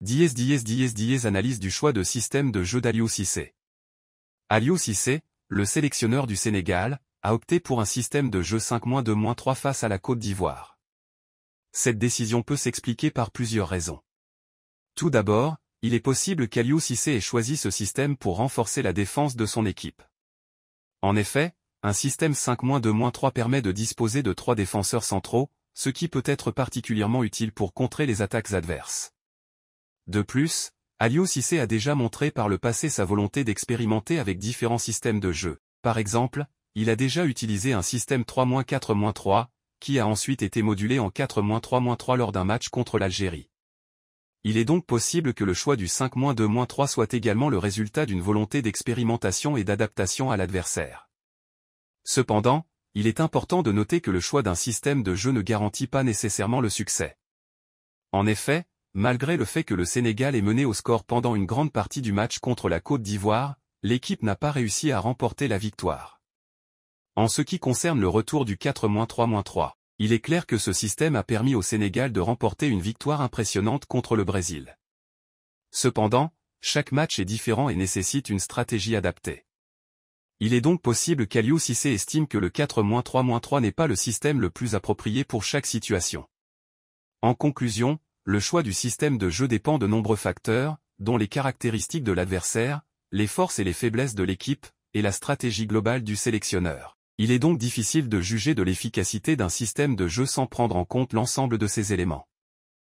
10 10 10 10 analyse du choix de système de jeu d'Aliou Cissé. Aliou Cissé, le sélectionneur du Sénégal, a opté pour un système de jeu 5-2-3 face à la Côte d'Ivoire. Cette décision peut s'expliquer par plusieurs raisons. Tout d'abord, il est possible qu'Aliou Cissé ait choisi ce système pour renforcer la défense de son équipe. En effet, un système 5-2-3 permet de disposer de trois défenseurs centraux, ce qui peut être particulièrement utile pour contrer les attaques adverses. De plus, Alio Cissé a déjà montré par le passé sa volonté d'expérimenter avec différents systèmes de jeu. Par exemple, il a déjà utilisé un système 3-4-3, qui a ensuite été modulé en 4-3-3 lors d'un match contre l'Algérie. Il est donc possible que le choix du 5-2-3 soit également le résultat d'une volonté d'expérimentation et d'adaptation à l'adversaire. Cependant, il est important de noter que le choix d'un système de jeu ne garantit pas nécessairement le succès. En effet, Malgré le fait que le Sénégal est mené au score pendant une grande partie du match contre la Côte d'Ivoire, l'équipe n'a pas réussi à remporter la victoire. En ce qui concerne le retour du 4-3-3, il est clair que ce système a permis au Sénégal de remporter une victoire impressionnante contre le Brésil. Cependant, chaque match est différent et nécessite une stratégie adaptée. Il est donc possible qu'Aliou Cissé estime que le 4-3-3 n'est pas le système le plus approprié pour chaque situation. En conclusion, le choix du système de jeu dépend de nombreux facteurs, dont les caractéristiques de l'adversaire, les forces et les faiblesses de l'équipe, et la stratégie globale du sélectionneur. Il est donc difficile de juger de l'efficacité d'un système de jeu sans prendre en compte l'ensemble de ces éléments.